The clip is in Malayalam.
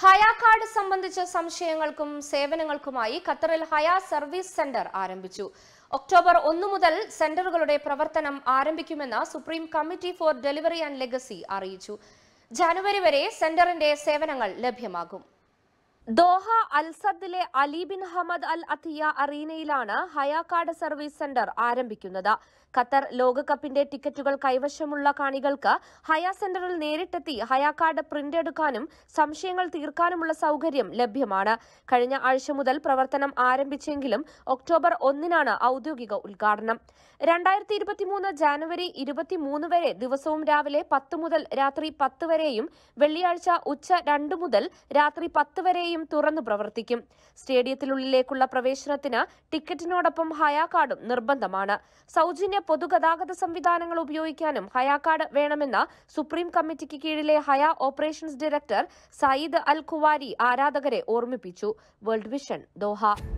ഹയാ കാർഡ് സംബന്ധിച്ച സംശയങ്ങൾക്കും സേവനങ്ങൾക്കുമായി ഖത്തറിൽ ഹയാ സർവീസ് സെന്റർ ആരംഭിച്ചു ഒക്ടോബർ ഒന്ന് മുതൽ സെന്ററുകളുടെ പ്രവർത്തനം ആരംഭിക്കുമെന്ന് supreme committee for delivery and legacy അറിയിച്ചു ജനുവരി വരെ സെന്ററിന്റെ സേവനങ്ങൾ ലഭ്യമാകും ദോഹ അൽസദിലെ Ali bin Hamad al Attiya അറീനയിലാണ് ഹയാക്കാട് സർവീസ് സെന്റർ ആരംഭിക്കുന്നത് ഖത്തർ ലോകകപ്പിന്റെ ടിക്കറ്റുകൾ കൈവശമുള്ള കാണികൾക്ക് ഹയ സെന്ററിൽ നേരിട്ടെത്തി ഹയാക്കാട് പ്രിന്റ് എടുക്കാനും സംശയങ്ങൾ തീർക്കാനുമുള്ള സൗകര്യം ലഭ്യമാണ് കഴിഞ്ഞ ആഴ്ച മുതൽ പ്രവർത്തനം ആരംഭിച്ചെങ്കിലും ഒക്ടോബർ ഒന്നിനാണ് ഔദ്യോഗിക ഉദ്ഘാടനം രണ്ടായിരത്തി ഇരുപത്തിമൂന്ന് ജാനുവരി ഇരുപത്തിമൂന്ന് വരെ ദിവസവും രാവിലെ പത്ത് മുതൽ രാത്രി പത്ത് വരെയും വെള്ളിയാഴ്ച ഉച്ച രണ്ട് മുതൽ രാത്രി പത്ത് വരെയും സ്റ്റേഡിയം തുറന്നു പ്രവർത്തിക്കും സ്റ്റേഡിയത്തിനുള്ളിലേക്കുള്ള പ്രവേശനത്തിന് ടിക്കറ്റിനോടൊപ്പം ഹയാക്കാർഡും നിർബന്ധമാണ് സൗജന്യ പൊതുഗതാഗത സംവിധാനങ്ങൾ ഉപയോഗിക്കാനും ഹയാക്കാർഡ് വേണമെന്ന സുപ്രീം കമ്മിറ്റിക്ക് കീഴിലെ Hayya operations director Sayyid Al Khuwari ആരാധകരെ ഓർമ്മിപ്പിച്ചു വേൾഡ് വിഷൻ ദോഹ